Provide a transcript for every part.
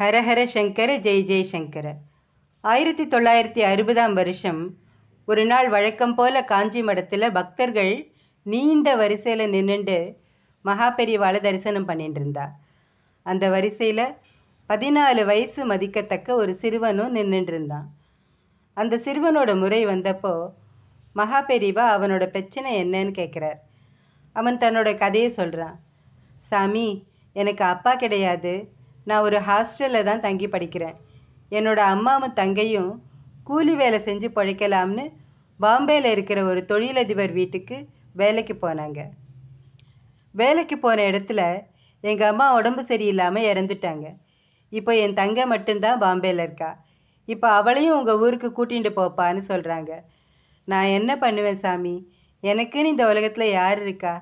ஹரஹர சங்கர ஜெய் ஜெய் சங்கர ஆயிரத்தி தொள்ளாயிரத்தி அறுபதாம் வருஷம் ஒரு நாள் வழக்கம் போல காஞ்சி மடத்தில் பக்தர்கள் நீண்ட வரிசையில் நின்றுண்டு மகாபெரிவாளை தரிசனம் பண்ணிட்டு இருந்தா அந்த வரிசையில் பதினாலு வயசு மதிக்கத்தக்க ஒரு சிறுவனும் நின்றுட்டு இருந்தான் அந்த சிறுவனோட முறை வந்தப்போ மகாபெரிவா அவனோட பிரச்சனை என்னன்னு கேட்குறார் அவன் தன்னோட கதையை சொல்கிறான் சாமி எனக்கு அப்பா கிடையாது நான் ஒரு ஹாஸ்டலில் தான் தங்கி படிக்கிறேன் என்னோட அம்மாவும் தங்கையும் கூலி வேலை செஞ்சு பழைக்கலாம்னு பாம்பேயில் இருக்கிற ஒரு தொழிலதிபர் வீட்டுக்கு வேலைக்கு போனாங்க வேலைக்கு போன இடத்துல எங்கள் அம்மா உடம்பு சரியில்லாமல் இறந்துட்டாங்க இப்போ என் தங்கை மட்டும்தான் பாம்பேயில் இருக்கா இப்போ அவளையும் உங்கள் ஊருக்கு கூட்டிகிட்டு போப்பான்னு சொல்கிறாங்க நான் என்ன பண்ணுவேன் சாமி எனக்குன்னு இந்த உலகத்தில் யார் இருக்கா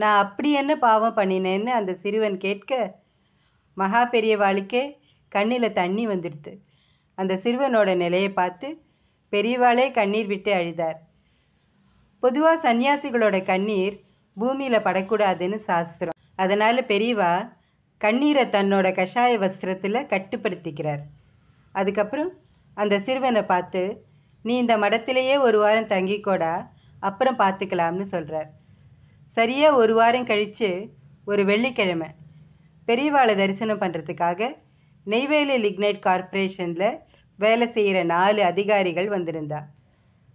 நான் அப்படி என்ன பாவம் பண்ணினேன்னு அந்த சிறுவன் கேட்க மகா பெரியவாளுக்கே கண்ணில் தண்ணி வந்துடுத்து அந்த சிறுவனோட நிலையை பார்த்து பெரியவாளே கண்ணீர் விட்டு அழுதார் பொதுவாக சன்னியாசிகளோட கண்ணீர் பூமியில் படக்கூடாதுன்னு சாஸ்திரம் அதனால் பெரியவா கண்ணீரை தன்னோட கஷாய வஸ்திரத்தில் கட்டுப்படுத்திக்கிறார் அதுக்கப்புறம் அந்த சிறுவனை பார்த்து நீ இந்த மடத்திலேயே ஒரு வாரம் தங்கிக்கோடா அப்புறம் பார்த்துக்கலாம்னு சொல்கிறார் சரியாக ஒரு வாரம் கழித்து ஒரு வெள்ளிக்கிழமை பெரியவாளை தரிசனம் பண்ணுறதுக்காக நெய்வேலி லிக்னைட் கார்ப்பரேஷனில் வேலை செய்கிற நாலு அதிகாரிகள் வந்திருந்தா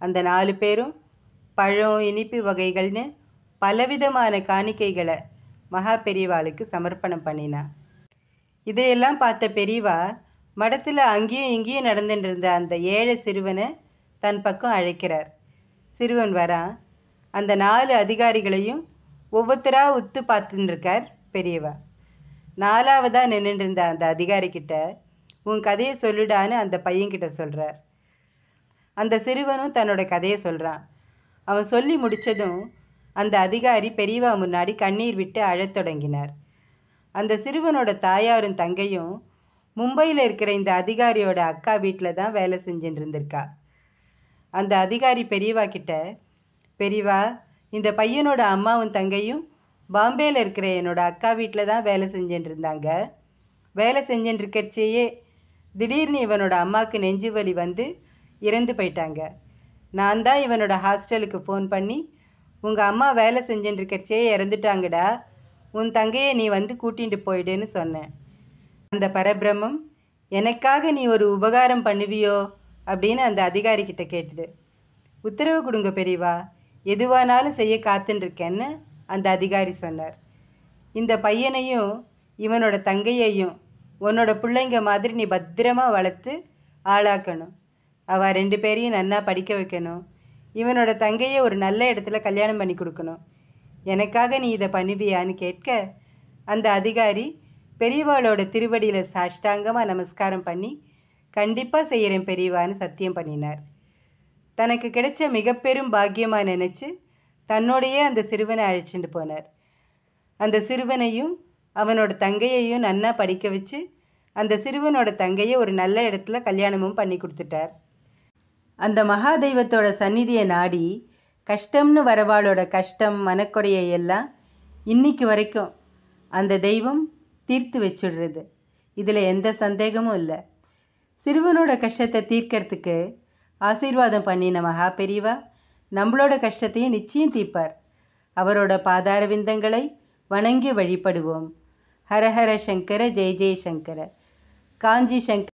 அந்த நாலு பேரும் பழம் இனிப்பு வகைகள்னு பலவிதமான காணிக்கைகளை மகா பெரியவாளுக்கு சமர்ப்பணம் பண்ணினா இதையெல்லாம் பார்த்த பெரியவா மடத்தில் அங்கேயும் இங்கேயும் நடந்துட்டுருந்த இருந்த அந்த ஏழை சிறுவனை தன் பக்கம் அழைக்கிறார் சிறுவன் வரான் அந்த நாலு அதிகாரிகளையும் ஒவ்வொருத்தராக உத்து பார்த்துன்னு இருக்கார் பெரியவா நாலாவதா நின்றுட்டு இருந்த அந்த அதிகாரி கிட்ட உன் கதையை சொல்லுடான்னு அந்த பையன்கிட்ட சொல்கிறார் அந்த சிறுவனும் தன்னோட கதையை சொல்கிறான் அவன் சொல்லி முடித்ததும் அந்த அதிகாரி பெரியவா முன்னாடி கண்ணீர் விட்டு அழத் தொடங்கினார் அந்த சிறுவனோட தாயாரும் தங்கையும் மும்பையில் இருக்கிற இந்த அதிகாரியோட அக்கா வீட்டில் தான் வேலை செஞ்சுட்டு இருந்திருக்கா அந்த அதிகாரி பெரியவா கிட்ட பெரியவா இந்த பையனோட அம்மாவும் தங்கையும் பாம்பேயில் இருக்கிற என்னோடய அக்கா வீட்டில் தான் வேலை செஞ்சுட்டு இருந்தாங்க வேலை செஞ்சுட்டு இருக்கிறச்சேயே திடீர்னு இவனோட அம்மாவுக்கு நெஞ்சு வலி வந்து இறந்து போயிட்டாங்க நான் தான் இவனோட ஹாஸ்டலுக்கு ஃபோன் பண்ணி உங்கள் அம்மா வேலை செஞ்சுட்டு இருக்கிறச்சே இறந்துட்டாங்கடா உன் தங்கையை நீ வந்து கூட்டிகிட்டு போயிடுன்னு சொன்னேன் அந்த பரபிரமம் எனக்காக நீ ஒரு உபகாரம் பண்ணுவியோ அப்படின்னு அந்த அதிகாரி கேட்டுது உத்தரவு கொடுங்க பெரியவா எதுவானாலும் செய்ய காத்துன்னு இருக்கேன்னு அந்த அதிகாரி சொன்னார் இந்த பையனையும் இவனோட தங்கையையும் உன்னோட பிள்ளைங்க மாதிரி நீ பத்திரமாக வளர்த்து ஆளாக்கணும் அவள் ரெண்டு பேரையும் நன்னா படிக்க வைக்கணும் இவனோட தங்கையை ஒரு நல்ல இடத்துல கல்யாணம் பண்ணி கொடுக்கணும் எனக்காக நீ இதை பண்ணுவியான்னு கேட்க அந்த அதிகாரி பெரியவாளோட திருவடியில் சாஷ்டாங்கமாக நமஸ்காரம் பண்ணி கண்டிப்பாக செய்கிறேன் பெரியவான்னு சத்தியம் பண்ணினார் தனக்கு கிடைச்ச மிக பெரும் பாக்கியமாக நினச்சி தன்னோடையே அந்த சிறுவனை அழைச்சிட்டு போனார் அந்த சிறுவனையும் அவனோட தங்கையையும் நன்னா படிக்க வச்சு அந்த சிறுவனோட தங்கையை ஒரு நல்ல இடத்துல கல்யாணமும் பண்ணி கொடுத்துட்டார் அந்த மகாதெய்வத்தோட சந்நிதியை நாடி கஷ்டம்னு வரவாளோட கஷ்டம் மனக்குறையை எல்லாம் இன்னைக்கு வரைக்கும் அந்த தெய்வம் தீர்த்து வச்சுடுறது இதில் எந்த சந்தேகமும் இல்லை சிறுவனோட கஷ்டத்தை தீர்க்கறதுக்கு ஆசீர்வாதம் பண்ணின மகா பெரியவா நம்மளோட கஷ்டத்தையும் நிச்சயம் தீர்ப்பார் அவரோட பாதார விந்தங்களை வணங்கி வழிபடுவோம் ஹரஹர சங்கர ஜெய ஜெய சங்கர காஞ்சி சங்கர்